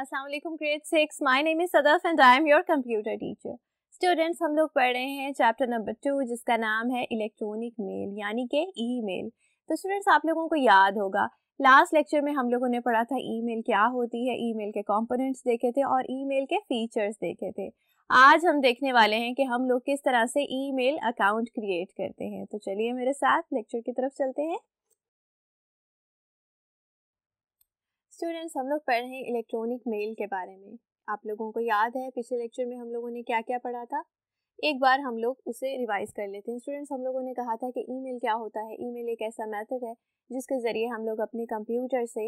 अस्सलाम वालेकुम grade six my name is Sadaf and I am your computer teacher students हम लोग पढ़ रहे हैं चैप्टर नंबर टू जिसका नाम है इलेक्ट्रॉनिक मेल यानी कि ई मेल तो स्टूडेंट्स आप लोगों को याद होगा लास्ट लेक्चर में हम लोगों ने पढ़ा था ई मेल क्या होती है ई मेल के कॉम्पोनेंट्स देखे थे और ई मेल के फीचर्स देखे थे आज हम देखने वाले हैं कि हम लोग किस तरह से ई मेल अकाउंट क्रिएट करते हैं तो चलिए मेरे साथ लेक्चर की तरफ चलते हैं स्टूडेंट्स हम लोग पढ़ रहे हैं इलेक्ट्रॉनिक मेल के बारे में आप लोगों को याद है पिछले लेक्चर में हम लोगों ने क्या क्या पढ़ा था एक बार हम लोग उसे रिवाइज कर लेते हैं स्टूडेंट्स हम लोगों ने कहा था कि ईमेल क्या होता है ईमेल एक ऐसा मेथड है जिसके ज़रिए हम लोग अपने कंप्यूटर से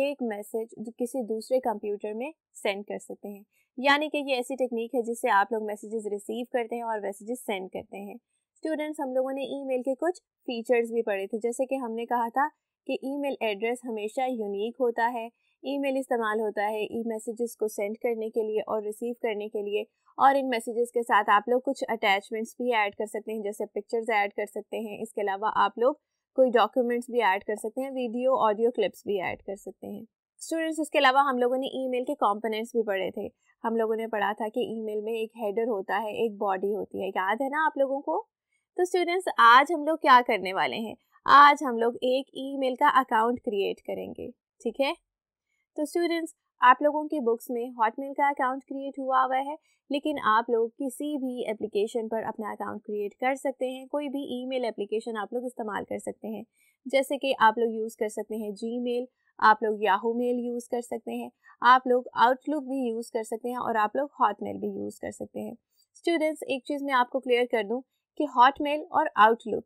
एक मैसेज किसी दूसरे कंप्यूटर में सेंड कर सकते हैं यानी कि ये ऐसी टेक्निक है जिससे आप लोग मैसेजेस रिसीव करते हैं और मैसेजेस सेंड करते हैं स्टूडेंट्स हम लोगों ने ईमेल के कुछ फीचर्स भी पढ़े थे जैसे कि हमने कहा था कि ईमेल एड्रेस हमेशा यूनिक होता है ईमेल इस्तेमाल होता है ई मैसेजेस को सेंड करने के लिए और रिसीव करने के लिए और इन मैसेजेस के साथ आप लोग कुछ अटैचमेंट्स भी ऐड कर सकते हैं जैसे पिक्चर्स ऐड कर सकते हैं इसके अलावा आप लोग कोई डॉक्यूमेंट्स भी ऐड कर सकते हैं वीडियो ऑडियो क्लिप्स भी ऐड कर सकते हैं स्टूडेंट्स इसके अलावा हम लोगों ने ईमेल के कंपोनेंट्स भी पढ़े थे हम लोगों ने पढ़ा था कि ईमेल में एक हेडर होता है एक बॉडी होती है याद है ना आप लोगों को तो स्टूडेंट्स आज हम लोग क्या करने वाले हैं आज हम लोग एक ईमेल का अकाउंट क्रिएट करेंगे ठीक है तो स्टूडेंट्स आप लोगों की बुक्स में हॉटमेल का अकाउंट क्रिएट हुआ हुआ है लेकिन आप लोग किसी भी एप्लीकेशन पर अपना अकाउंट क्रिएट कर सकते हैं कोई भी ईमेल एप्लीकेशन आप लोग इस्तेमाल कर सकते हैं जैसे कि आप लोग यूज़ कर सकते हैं जी आप लोग याहू मेल यूज़ कर सकते हैं आप लोग आउटलुक भी यूज़ कर सकते हैं और आप लोग हॉटमेल भी यूज़ कर सकते हैं स्टूडेंट्स एक चीज़ मैं आपको क्लियर कर दूँ कि हॉटमेल और आउटलुक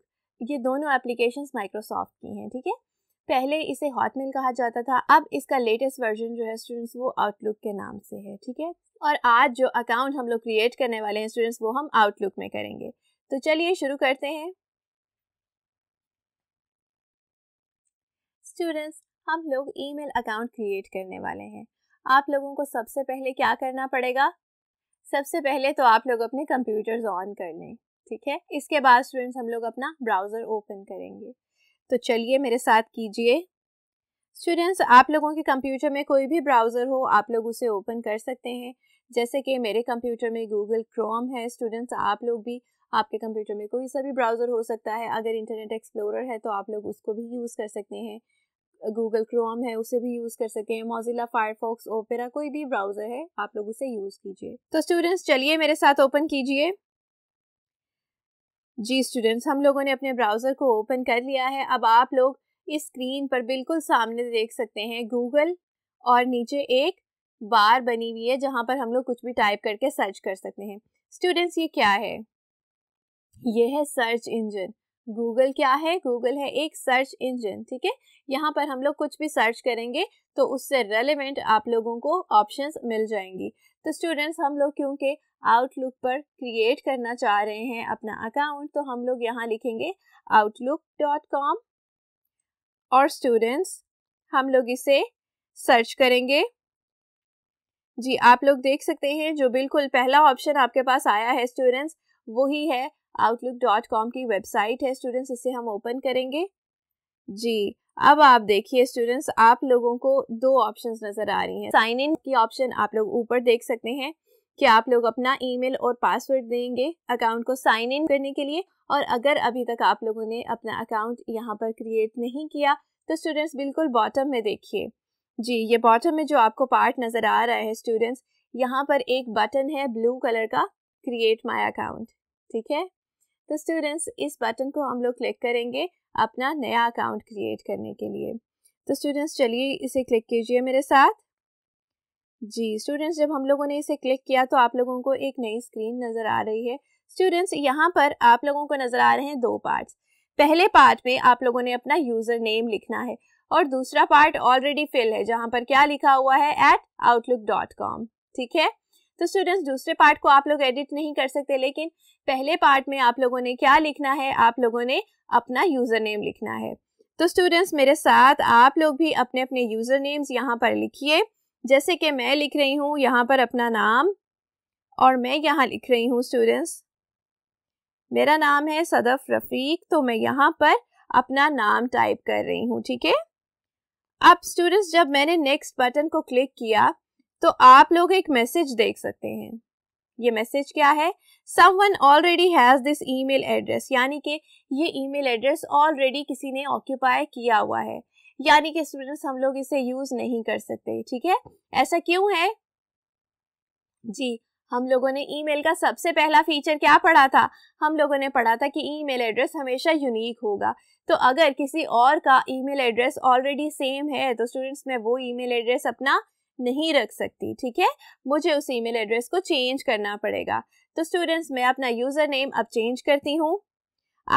ये दोनों एप्लीकेशंस माइक्रोसॉफ्ट की हैं ठीक है थीके? पहले इसे हॉटमेल कहा जाता था अब इसका लेटेस्ट वर्जन जो है स्टूडेंट्स वो आउटलुक के नाम से है ठीक है और आज जो अकाउंट हम लोग क्रिएट करने वाले हैं स्टूडेंट्स वो हम आउटलुक में करेंगे तो चलिए शुरू करते हैं स्टूडेंट्स हम लोग ईमेल अकाउंट क्रिएट करने वाले हैं आप लोगों को सबसे पहले क्या करना पड़ेगा सबसे पहले तो आप लोग अपने कंप्यूटर्स ऑन कर लें ठीक है इसके बाद स्टूडेंट्स हम लोग अपना ब्राउज़र ओपन करेंगे तो चलिए मेरे साथ कीजिए स्टूडेंट्स आप लोगों के कंप्यूटर में कोई भी ब्राउज़र हो आप लोग उसे ओपन कर सकते हैं जैसे कि मेरे कंप्यूटर में गूगल क्रोम है स्टूडेंट्स आप लोग भी आपके कंप्यूटर में कोई सा भी ब्राउज़र हो सकता है अगर इंटरनेट एक्सप्लोरर है तो आप लोग उसको भी यूज़ कर सकते हैं गूगल क्रोम है उसे भी यूज़ कर सकते हैं मोजिला फायरफॉक्स ओपेरा कोई भी ब्राउज़र है आप लोग उसे यूज़ कीजिए तो स्टूडेंट्स चलिए मेरे साथ ओपन कीजिए जी स्टूडेंट्स हम लोगों ने अपने ब्राउज़र को ओपन कर लिया है अब आप लोग इस स्क्रीन पर बिल्कुल सामने देख सकते हैं गूगल और नीचे एक बार बनी हुई है जहाँ पर हम लोग कुछ भी टाइप करके सर्च कर सकते हैं स्टूडेंट्स ये क्या है ये है सर्च इंजन गूगल क्या है गूगल है एक सर्च इंजन ठीक है यहाँ पर हम लोग कुछ भी सर्च करेंगे तो उससे रेलिवेंट आप लोगों को ऑप्शंस मिल जाएंगी तो स्टूडेंट्स हम लोग क्योंकि आउटलुक पर क्रिएट करना चाह रहे हैं अपना अकाउंट तो हम लोग यहाँ लिखेंगे आउटलुक डॉट कॉम और स्टूडेंट्स हम लोग इसे सर्च करेंगे जी आप लोग देख सकते हैं जो बिल्कुल पहला ऑप्शन आपके पास आया है स्टूडेंट्स वही है आउटलुक डॉट कॉम की वेबसाइट है स्टूडेंट्स इसे हम ओपन करेंगे जी अब आप देखिए स्टूडेंट्स आप लोगों को दो ऑप्शंस नज़र आ रही हैं साइन इन की ऑप्शन आप लोग ऊपर देख सकते हैं कि आप लोग अपना ईमेल और पासवर्ड देंगे अकाउंट को साइन इन करने के लिए और अगर अभी तक आप लोगों ने अपना अकाउंट यहाँ पर क्रिएट नहीं किया तो स्टूडेंट्स बिल्कुल बॉटम में देखिए जी ये बॉटम में जो आपको पार्ट नज़र आ रहा है स्टूडेंट्स यहाँ पर एक बटन है ब्लू कलर का क्रिएट माई अकाउंट ठीक है तो स्टूडेंट्स इस बटन को हम लोग क्लिक करेंगे अपना नया अकाउंट क्रिएट करने के लिए तो स्टूडेंट्स चलिए इसे क्लिक कीजिए मेरे साथ जी स्टूडेंट्स जब हम लोगों ने इसे क्लिक किया तो आप लोगों को एक नई स्क्रीन नज़र आ रही है स्टूडेंट्स यहाँ पर आप लोगों को नज़र आ रहे हैं दो पार्ट्स पहले पार्ट में आप लोगों ने अपना यूज़र नेम लिखना है और दूसरा पार्ट ऑलरेडी फिल है जहाँ पर क्या लिखा हुआ है एट आउटलुक डॉट कॉम ठीक है तो स्टूडेंट्स दूसरे पार्ट को आप लोग एडिट नहीं कर सकते लेकिन पहले पार्ट में आप लोगों ने क्या लिखना है आप लोगों ने अपना यूज़र नेम लिखना है तो स्टूडेंट्स मेरे साथ आप लोग भी अपने अपने यूज़र नेम्स यहाँ पर लिखिए जैसे कि मैं लिख रही हूँ यहाँ पर अपना नाम और मैं यहाँ लिख रही हूँ स्टूडेंट्स मेरा नाम है सदफ रफ़ीक तो मैं यहाँ पर अपना नाम टाइप कर रही हूँ ठीक है अब स्टूडेंट्स जब मैंने नेक्स्ट बटन को क्लिक किया तो आप लोग एक मैसेज देख सकते हैं ये मैसेज क्या है someone already has this email address यानी कि ये ईमेल एड्रेस ऑलरेडी किसी ने ऑक्यूपाई किया हुआ है यानी कि स्टूडेंट्स हम लोग इसे यूज़ नहीं कर सकते ठीक है ऐसा क्यों है जी हम लोगों ने ईमेल का सबसे पहला फीचर क्या पढ़ा था हम लोगों ने पढ़ा था कि ईमेल एड्रेस हमेशा यूनिक होगा तो अगर किसी और का ईमेल एड्रेस ऑलरेडी सेम है तो स्टूडेंट्स मैं वो ईमेल एड्रेस अपना नहीं रख सकती ठीक है मुझे उस ईमेल एड्रेस को चेंज करना पड़ेगा तो स्टूडेंट्स मैं अपना यूजर नेम अब चेंज करती हूँ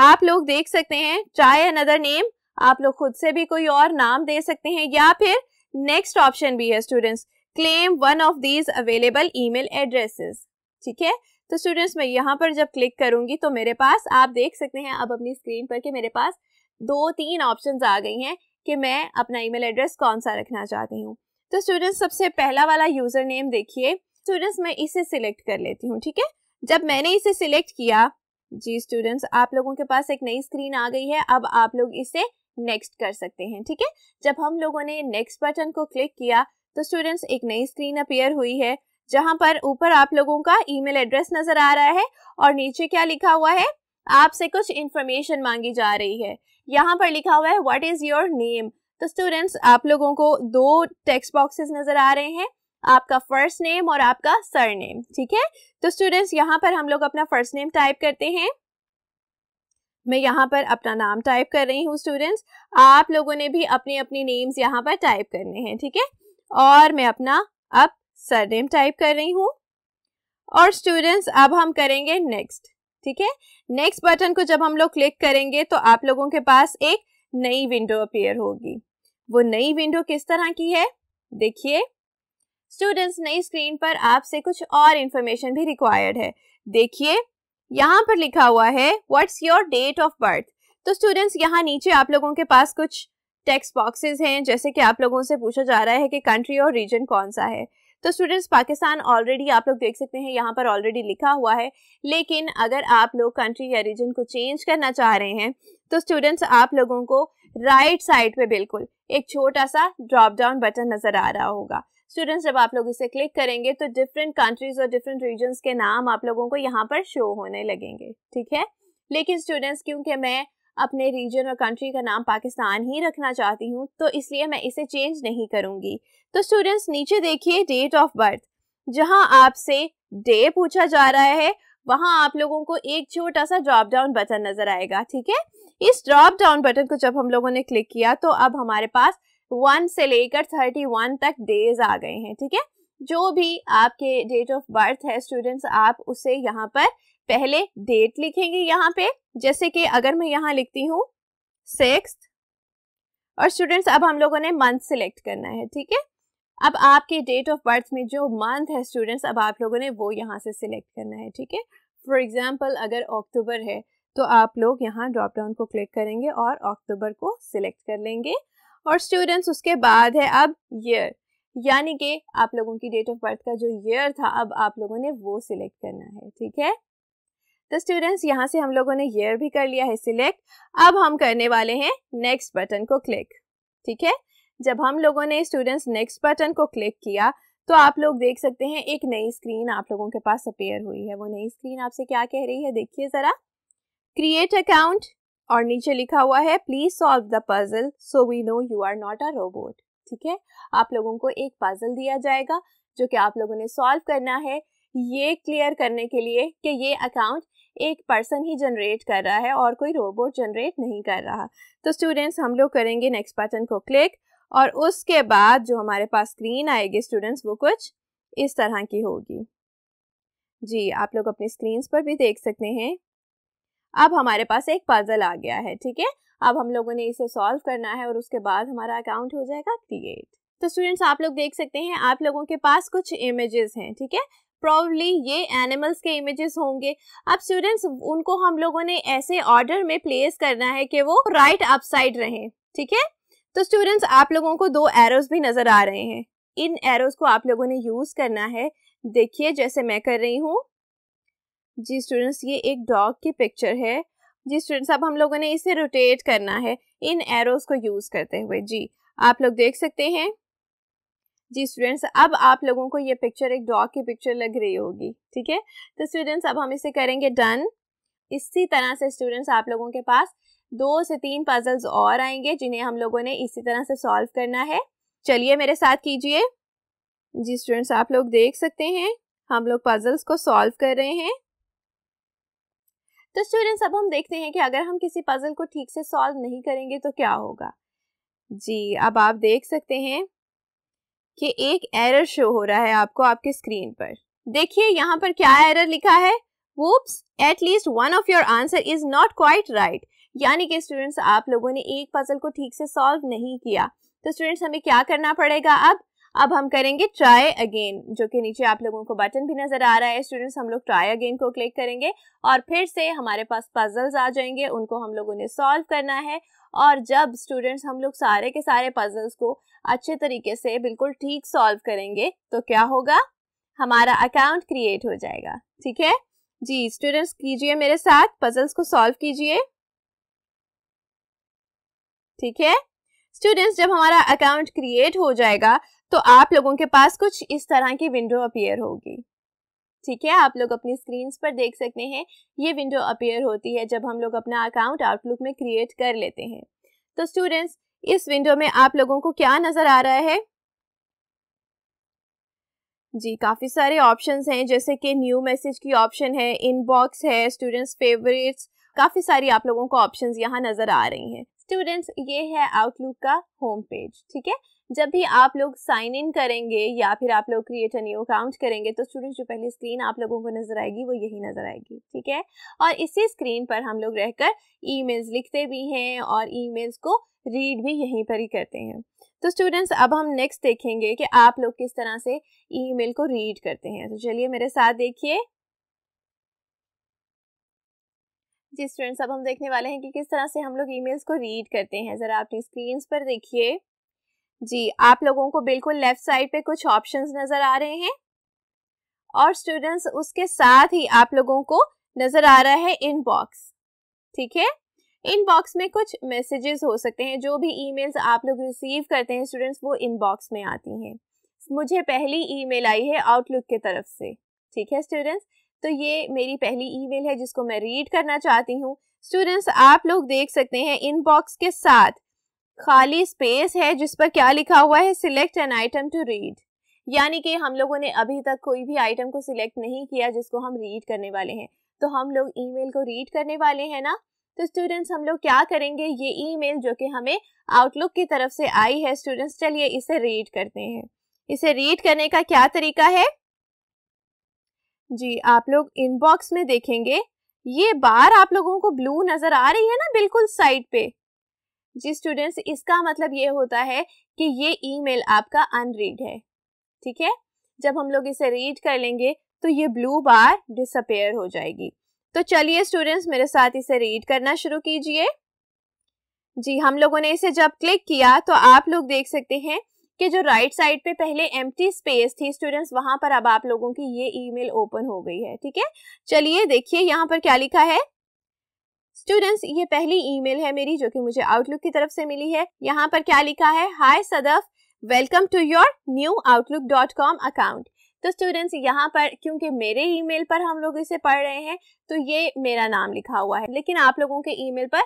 आप लोग देख सकते हैं ट्राई अनदर नेम आप लोग खुद से भी कोई और नाम दे सकते हैं या फिर नेक्स्ट ऑप्शन भी है students claim one of these available email addresses ठीक है तो स्टूडेंट्स मैं यहाँ पर जब क्लिक करूंगी तो मेरे पास आप देख सकते हैं अब अपनी स्क्रीन पर कि मेरे पास दो तीन ऑप्शंस आ गई हैं कि मैं अपना ईमेल एड्रेस कौन सा रखना चाहती हूँ तो स्टूडेंट्स सबसे पहला वाला यूज़र नेम देखिए स्टूडेंट्स मैं इसे सिलेक्ट कर लेती हूँ ठीक है जब मैंने इसे सिलेक्ट किया जी स्टूडेंट्स आप लोगों के पास एक नई स्क्रीन आ गई है अब आप लोग इसे नेक्स्ट कर सकते हैं ठीक है जब हम लोगों ने नेक्स्ट बटन को क्लिक किया तो स्टूडेंट्स एक नई स्क्रीन अपेयर हुई है जहां पर ऊपर आप लोगों का ईमेल एड्रेस नजर आ रहा है और नीचे क्या लिखा हुआ है आपसे कुछ इंफॉर्मेशन मांगी जा रही है यहाँ पर लिखा हुआ है व्हाट इज योर नेम तो स्टूडेंट्स आप लोगों को दो टेक्स्ट बॉक्सेस नजर आ रहे हैं आपका फर्स्ट नेम और आपका सर नेम ठीक है तो स्टूडेंट्स यहाँ पर हम लोग अपना फर्स्ट नेम टाइप करते हैं मैं यहाँ पर अपना नाम टाइप कर रही हूँ स्टूडेंट्स आप लोगों ने भी अपने अपने नेम्स यहाँ पर टाइप करने हैं ठीक है थीके? और मैं अपना अब सर नेम टाइप कर रही हूँ और स्टूडेंट्स अब हम करेंगे नेक्स्ट ठीक है नेक्स्ट बटन को जब हम लोग क्लिक करेंगे तो आप लोगों के पास एक नई विंडो अपीयर होगी वो नई विंडो किस तरह की है देखिए स्टूडेंट्स नई स्क्रीन पर आपसे कुछ और इंफॉर्मेशन भी रिक्वायर्ड है देखिए यहाँ पर लिखा हुआ है what's your date of birth तो स्टूडेंट्स यहाँ नीचे आप लोगों के पास कुछ टेक्स्ट बॉक्सेस हैं जैसे कि आप लोगों से पूछा जा रहा है कि कंट्री और रीजन कौन सा है तो स्टूडेंट्स पाकिस्तान ऑलरेडी आप लोग देख सकते हैं यहाँ पर ऑलरेडी लिखा हुआ है लेकिन अगर आप लोग कंट्री या रीजन को चेंज करना चाह रहे हैं तो स्टूडेंट्स आप लोगों को राइट साइड पे बिल्कुल एक छोटा सा ड्रॉप डाउन बटन नज़र आ रहा होगा स्टूडेंट्स जब आप लोग इसे क्लिक करेंगे तो डिफरेंट कंट्रीज और डिफरेंट रीजन के नाम आप लोगों को यहाँ पर शो होने लगेंगे ठीक है लेकिन स्टूडेंट्स क्योंकि मैं अपने रीजन और कंट्री का नाम पाकिस्तान ही रखना चाहती हूँ तो इसलिए मैं इसे चेंज नहीं करूँगी तो स्टूडेंट्स नीचे देखिए डेट ऑफ बर्थ जहाँ आपसे डे पूछा जा रहा है वहाँ आप लोगों को एक छोटा सा ड्रॉप डाउन बटन नज़र आएगा ठीक है इस ड्रॉप डाउन बटन को जब हम लोगों ने क्लिक किया तो अब हमारे पास वन से लेकर थर्टी वन तक डेज आ गए हैं ठीक है जो भी आपके डेट ऑफ बर्थ है स्टूडेंट्स आप उसे यहाँ पर पहले डेट लिखेंगे यहाँ पे जैसे कि अगर मैं यहाँ लिखती हूँ सिक्स और स्टूडेंट्स अब हम लोगों ने मंथ सिलेक्ट करना है ठीक है अब आपके डेट ऑफ बर्थ में जो मंथ है स्टूडेंट्स अब आप लोगों ने वो यहाँ से सिलेक्ट करना है ठीक है फॉर एग्जाम्पल अगर अक्टूबर है तो आप लोग यहाँ ड्रॉप डाउन को क्लिक करेंगे और अक्टूबर को सिलेक्ट कर लेंगे और स्टूडेंट्स उसके बाद है अब ईयर यानी कि आप लोगों की डेट ऑफ बर्थ का जो ईयर था अब आप लोगों ने वो सिलेक्ट करना है ठीक है तो स्टूडेंट्स यहाँ से हम लोगों ने ईयर भी कर लिया है सिलेक्ट अब हम करने वाले हैं नेक्स्ट बटन को क्लिक ठीक है जब हम लोगों ने स्टूडेंट्स नेक्स्ट बटन को क्लिक किया तो आप लोग देख सकते हैं एक नई स्क्रीन आप लोगों के पास अपेयर हुई है वो नई स्क्रीन आपसे क्या कह रही है देखिए ज़रा क्रिएट अकाउंट और नीचे लिखा हुआ है please solve the puzzle so we know you are not a robot ठीक है आप लोगों को एक पजल दिया जाएगा जो कि आप लोगों ने सॉल्व करना है ये क्लियर करने के लिए कि ये अकाउंट एक पर्सन ही जनरेट कर रहा है और कोई रोबोट जनरेट नहीं कर रहा तो स्टूडेंट्स हम लोग करेंगे नेक्स्ट बटन को क्लिक और उसके बाद जो हमारे पास स्क्रीन आएगी स्टूडेंट्स वो कुछ इस तरह की होगी जी आप लोग अपनी स्क्रीन पर भी देख सकते हैं अब हमारे पास एक पजल आ गया है ठीक है अब हम लोगों ने इसे सॉल्व करना है और उसके बाद हमारा अकाउंट हो जाएगा क्रिएट तो स्टूडेंट्स आप लोग देख सकते हैं आप लोगों के पास कुछ इमेजेस हैं ठीक है प्रॉब्ली ये एनिमल्स के इमेजेस होंगे अब स्टूडेंट्स उनको हम लोगों ने ऐसे ऑर्डर में प्लेस करना है कि वो राइट अपसाइड रहें ठीक है तो स्टूडेंट्स आप लोगों को दो एरोज भी नज़र आ रहे हैं इन एरोज को आप लोगों ने यूज़ करना है देखिए जैसे मैं कर रही हूँ जी स्टूडेंट्स ये एक डॉग की पिक्चर है जी स्टूडेंट्स अब हम लोगों ने इसे रोटेट करना है इन एरोज को यूज़ करते हुए जी आप लोग देख सकते हैं जी स्टूडेंट्स अब आप लोगों को ये पिक्चर एक डॉग की पिक्चर लग रही होगी ठीक है तो स्टूडेंट्स अब हम इसे करेंगे डन इसी तरह से स्टूडेंट्स आप लोगों के पास दो से तीन पजल्स और आएंगे जिन्हें हम लोगों ने इसी तरह से सॉल्व करना है चलिए मेरे साथ कीजिए जी स्टूडेंट्स आप लोग देख सकते हैं हम लोग पजल्स को सॉल्व कर रहे हैं तो स्टूडेंट्स अब हम देखते हैं कि अगर हम किसी पजल को ठीक से सॉल्व नहीं करेंगे तो क्या होगा जी अब आप देख सकते हैं कि एक एरर शो हो रहा है आपको आपके स्क्रीन पर देखिए यहाँ पर क्या एरर लिखा है oops at least one of your answer is not quite right यानी कि स्टूडेंट्स आप लोगों ने एक पजल को ठीक से सॉल्व नहीं किया तो स्टूडेंट्स हमें क्या करना पड़ेगा अब अब हम करेंगे ट्राई अगेन जो कि नीचे आप लोगों को बटन भी नज़र आ रहा है स्टूडेंट्स हम लोग ट्राई अगेन को क्लिक करेंगे और फिर से हमारे पास पजल्स आ जाएंगे उनको हम लोगों ने सॉल्व करना है और जब स्टूडेंट्स हम लोग सारे के सारे पजल्स को अच्छे तरीके से बिल्कुल ठीक सॉल्व करेंगे तो क्या होगा हमारा अकाउंट क्रिएट हो जाएगा ठीक है जी स्टूडेंट्स कीजिए मेरे साथ पजल्स को सॉल्व कीजिए ठीक है स्टूडेंट्स जब हमारा अकाउंट क्रिएट हो जाएगा तो आप लोगों के पास कुछ इस तरह की विंडो अपीयर होगी ठीक है आप लोग अपनी स्क्रीन पर देख सकते हैं ये विंडो अपीयर होती है जब हम लोग अपना अकाउंट आउटलुक में क्रिएट कर लेते हैं तो स्टूडेंट्स इस विंडो में आप लोगों को क्या नज़र आ रहा है जी काफ़ी सारे ऑप्शंस हैं जैसे कि न्यू मैसेज की ऑप्शन है इनबॉक्स है स्टूडेंट्स फेवरेट्स काफ़ी सारी आप लोगों को ऑप्शंस यहाँ नज़र आ रही हैं स्टूडेंट्स ये है आउटलुक का होम पेज ठीक है जब भी आप लोग साइन इन करेंगे या फिर आप लोग क्रिएट अ न्यू अकाउंट करेंगे तो स्टूडेंट्स जो पहली स्क्रीन आप लोगों को नजर आएगी वो यही नजर आएगी ठीक है और इसी स्क्रीन पर हम लोग रहकर ईमेल्स लिखते भी हैं और ईमेल्स को रीड भी यहीं पर ही करते हैं तो स्टूडेंट्स अब हम नेक्स्ट देखेंगे कि आप लोग किस तरह से ई को रीड करते हैं तो चलिए मेरे साथ देखिए जी स्टूडेंट्स अब हम देखने वाले हैं कि किस तरह से हम लोग ईमेल्स को रीड करते हैं ज़रा अपनी स्क्रीन पर देखिए जी आप लोगों को बिल्कुल लेफ्ट साइड पे कुछ ऑप्शंस नज़र आ रहे हैं और स्टूडेंट्स उसके साथ ही आप लोगों को नज़र आ रहा है इनबॉक्स ठीक है इनबॉक्स में कुछ मैसेजेस हो सकते हैं जो भी ईमेल्स आप लोग रिसीव करते हैं स्टूडेंट्स वो इनबॉक्स में आती हैं मुझे पहली ईमेल आई है आउटलुक की तरफ से ठीक है स्टूडेंट्स तो ये मेरी पहली ईमेल है जिसको मैं रीड करना चाहती हूँ स्टूडेंट्स आप लोग देख सकते हैं इनबॉक्स के साथ खाली स्पेस है जिस पर क्या लिखा हुआ है select an item to read यानी कि हम लोगों ने अभी तक कोई भी आइटम को सिलेक्ट नहीं किया जिसको हम रीड करने वाले हैं तो हम लोग ईमेल को रीड करने वाले हैं ना तो स्टूडेंट्स हम लोग क्या करेंगे ये ईमेल जो कि हमें आउटलुक की तरफ से आई है स्टूडेंट्स चलिए इसे रीड करते हैं इसे रीड करने का क्या तरीका है जी आप लोग इनबॉक्स में देखेंगे ये बार आप लोगों को ब्लू नजर आ रही है ना बिल्कुल साइड पे जी स्टूडेंट्स इसका मतलब ये होता है कि ये ईमेल आपका अनरीड है ठीक है जब हम लोग इसे रीड कर लेंगे तो ये ब्लू बार डिसअपेयर हो जाएगी तो चलिए स्टूडेंट्स मेरे साथ इसे रीड करना शुरू कीजिए जी हम लोगों ने इसे जब क्लिक किया तो आप लोग देख सकते हैं कि जो राइट right साइड पे पहले एम स्पेस थी स्टूडेंट्स वहां पर अब आप लोगों की ये ईमेल ओपन हो गई है ठीक है चलिए देखिए यहाँ पर क्या लिखा है स्टूडेंट्स ये पहली ईमेल है मेरी जो कि मुझे आउटलुक की तरफ से मिली है यहाँ पर क्या लिखा है hi Sadaf welcome to your new Outlook dot com account तो स्टूडेंट्स यहाँ पर क्योंकि मेरे ईमेल पर हम लोग इसे पढ़ रहे हैं तो ये मेरा नाम लिखा हुआ है लेकिन आप लोगों के ईमेल पर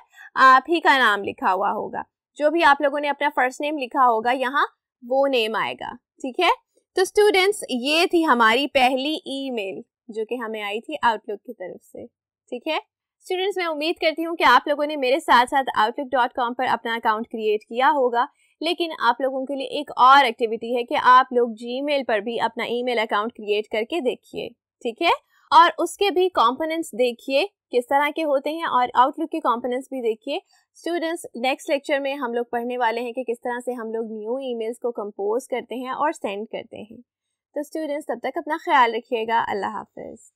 आप ही का नाम लिखा हुआ होगा जो भी आप लोगों ने अपना फर्स्ट नेम लिखा होगा यहाँ वो नेम आएगा ठीक है तो स्टूडेंट्स ये थी हमारी पहली ईमेल जो कि हमें आई थी आउटलुक की तरफ से ठीक है स्टूडेंट्स मैं उम्मीद करती हूँ कि आप लोगों ने मेरे साथ साथ आउटलुक डॉट कॉम पर अपना अकाउंट क्रिएट किया होगा लेकिन आप लोगों के लिए एक और एक्टिविटी है कि आप लोग जी पर भी अपना ई अकाउंट क्रिएट करके देखिए ठीक है और उसके भी कॉम्पोनेंट्स देखिए किस तरह के होते हैं और आउटलुक के कॉम्पोनेंट्स भी देखिए स्टूडेंट्स नेक्स्ट लेक्चर में हम लोग पढ़ने वाले हैं कि किस तरह से हम लोग न्यू ईमेल्स को कंपोज करते हैं और सेंड करते हैं तो स्टूडेंट्स तब तक अपना ख्याल रखिएगा अल्लाह हाफिज़